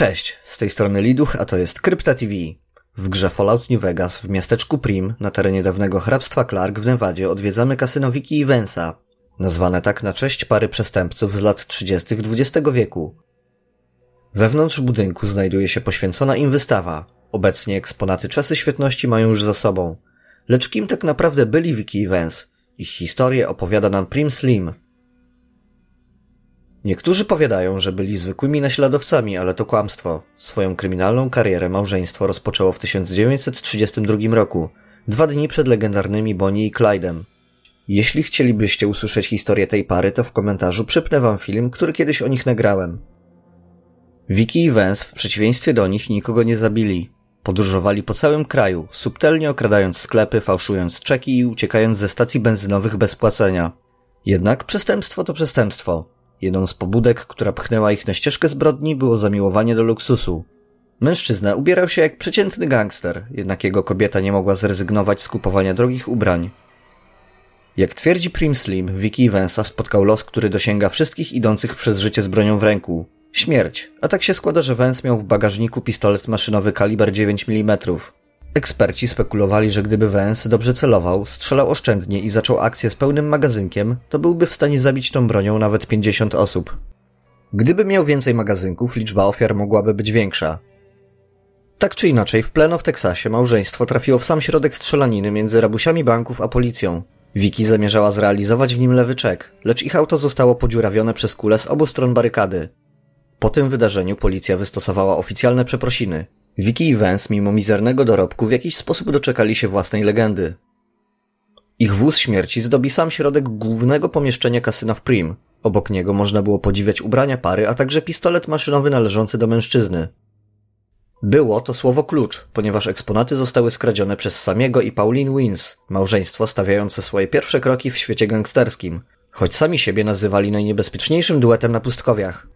Cześć, z tej strony Liduch, a to jest Krypta TV. W grze Fallout New Vegas w miasteczku Prim na terenie dawnego hrabstwa Clark w Nevadzie odwiedzamy kasyno Vicky i Vensa, nazwane tak na cześć pary przestępców z lat 30. XX wieku. Wewnątrz budynku znajduje się poświęcona im wystawa. Obecnie eksponaty czasy świetności mają już za sobą. Lecz kim tak naprawdę byli Vicky i Vance? Ich historię opowiada nam Prim Slim, Niektórzy powiadają, że byli zwykłymi naśladowcami, ale to kłamstwo. Swoją kryminalną karierę małżeństwo rozpoczęło w 1932 roku, dwa dni przed legendarnymi Bonnie i Clyde'em. Jeśli chcielibyście usłyszeć historię tej pary, to w komentarzu przypnę wam film, który kiedyś o nich nagrałem. Vicky i Vance w przeciwieństwie do nich nikogo nie zabili. Podróżowali po całym kraju, subtelnie okradając sklepy, fałszując czeki i uciekając ze stacji benzynowych bez płacenia. Jednak przestępstwo to przestępstwo. Jedną z pobudek, która pchnęła ich na ścieżkę zbrodni, było zamiłowanie do luksusu. Mężczyzna ubierał się jak przeciętny gangster, jednak jego kobieta nie mogła zrezygnować z kupowania drogich ubrań. Jak twierdzi Primslim, Vicky Evansa spotkał los, który dosięga wszystkich idących przez życie z bronią w ręku. Śmierć. A tak się składa, że Vance miał w bagażniku pistolet maszynowy kaliber 9 mm. Eksperci spekulowali, że gdyby Wens dobrze celował, strzelał oszczędnie i zaczął akcję z pełnym magazynkiem, to byłby w stanie zabić tą bronią nawet 50 osób. Gdyby miał więcej magazynków, liczba ofiar mogłaby być większa. Tak czy inaczej, w pleno w Teksasie małżeństwo trafiło w sam środek strzelaniny między rabusiami banków a policją. Vicky zamierzała zrealizować w nim lewy czek, lecz ich auto zostało podziurawione przez kule z obu stron barykady. Po tym wydarzeniu policja wystosowała oficjalne przeprosiny, Vicky i Vance, mimo mizernego dorobku, w jakiś sposób doczekali się własnej legendy. Ich wóz śmierci zdobi sam środek głównego pomieszczenia kasyna w Prim. Obok niego można było podziwiać ubrania pary, a także pistolet maszynowy należący do mężczyzny. Było to słowo klucz, ponieważ eksponaty zostały skradzione przez samego i Pauline Wins, małżeństwo stawiające swoje pierwsze kroki w świecie gangsterskim, choć sami siebie nazywali najniebezpieczniejszym duetem na pustkowiach.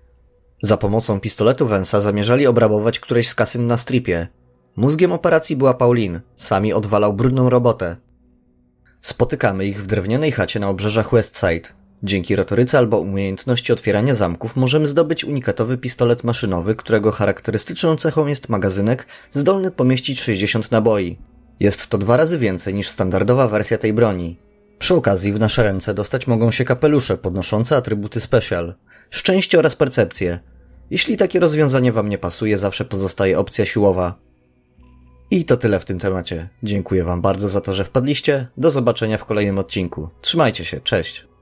Za pomocą pistoletu Wensa zamierzali obrabować któreś z kasyn na stripie. Mózgiem operacji była Paulin, sami odwalał brudną robotę. Spotykamy ich w drewnianej chacie na obrzeżach Westside. Dzięki retoryce albo umiejętności otwierania zamków możemy zdobyć unikatowy pistolet maszynowy, którego charakterystyczną cechą jest magazynek zdolny pomieścić 60 naboi. Jest to dwa razy więcej niż standardowa wersja tej broni. Przy okazji w nasze ręce dostać mogą się kapelusze podnoszące atrybuty special, szczęście oraz percepcję, jeśli takie rozwiązanie Wam nie pasuje, zawsze pozostaje opcja siłowa. I to tyle w tym temacie. Dziękuję Wam bardzo za to, że wpadliście. Do zobaczenia w kolejnym odcinku. Trzymajcie się, cześć.